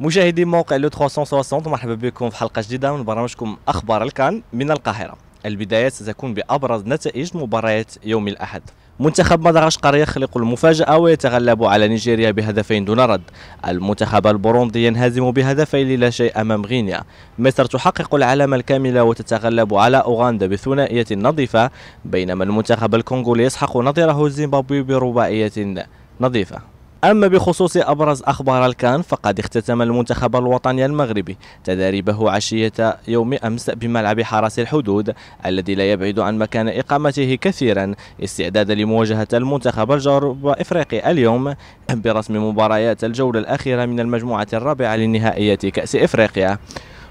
مشاهدي موقع لو 360 مرحبا بكم في حلقه جديده من برنامجكم اخبار الكان من القاهره البدايه ستكون بابرز نتائج مباريات يوم الاحد منتخب مدغشقر يخلق المفاجأة ويتغلب على نيجيريا بهدفين دون رد المنتخب البوروندي ينهزم بهدفين لا شيء أمام غينيا مصر تحقق العلامة الكاملة وتتغلب على أوغندا بثنائية نظيفة بينما المنتخب الكونغولي يسحق نظيره زيمبابوي برباعية نظيفة أما بخصوص أبرز أخبار الكان فقد اختتم المنتخب الوطني المغربي تداريبه عشية يوم أمس بملعب حرس الحدود الذي لا يبعد عن مكان إقامته كثيرا استعدادا لمواجهة المنتخب الجنوب إفريقي اليوم برسم مباريات الجولة الأخيرة من المجموعة الرابعة للنهائية كأس إفريقيا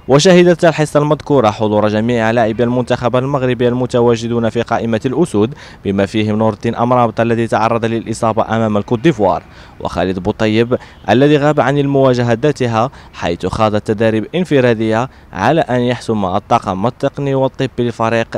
وشهدت الحصة المذكورة حضور جميع لاعبي المنتخب المغربي المتواجدون في قائمة الأسود بما فيهم نور الدين أمرابط الذي تعرض للإصابة أمام الكوت ديفوار وخالد بوطيب الذي غاب عن المواجهة ذاتها حيث خاض تدريب انفرادية على أن يحسم الطاقم التقني والطبي للفريق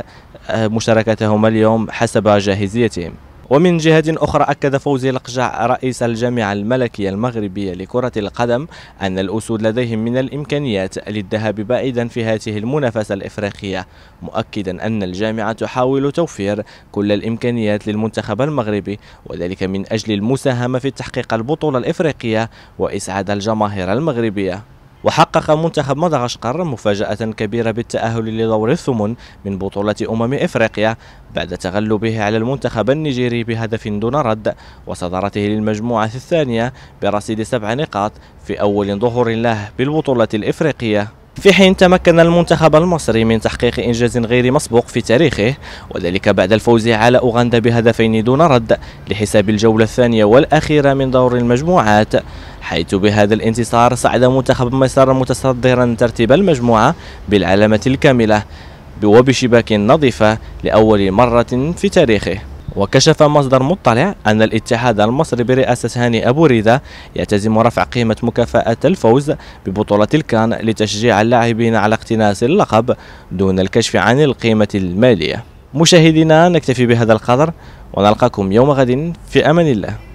آه، مشاركتهم اليوم حسب جاهزيتهم ومن جهة أخرى أكد فوزي لقجع رئيس الجامعة الملكية المغربية لكرة القدم أن الأسود لديهم من الإمكانيات للذهاب بعيدا في هذه المنافسة الإفريقية مؤكدا أن الجامعة تحاول توفير كل الإمكانيات للمنتخب المغربي وذلك من أجل المساهمة في تحقيق البطولة الإفريقية وإسعاد الجماهير المغربية وحقق منتخب مدغشقر مفاجأة كبيرة بالتأهل لدور الثمن من بطولة أمم إفريقيا بعد تغلبه على المنتخب النيجيري بهدف دون رد وصدارته للمجموعة الثانية برصيد سبع نقاط في أول ظهور له بالبطولة الإفريقية في حين تمكن المنتخب المصري من تحقيق إنجاز غير مسبوق في تاريخه وذلك بعد الفوز على أوغندا بهدفين دون رد لحساب الجولة الثانية والأخيرة من دور المجموعات حيث بهذا الانتصار صعد منتخب مصر متصدرا ترتيب المجموعة بالعلامة الكاملة وبشباك نظيفة لأول مرة في تاريخه وكشف مصدر مطلع أن الاتحاد المصري برئاسة هاني أبو ريدة يلتزم رفع قيمة مكافأة الفوز ببطولة الكان لتشجيع اللاعبين على اقتناس اللقب دون الكشف عن القيمة المالية مشاهدينا نكتفي بهذا القدر ونلقاكم يوم غد في أمان الله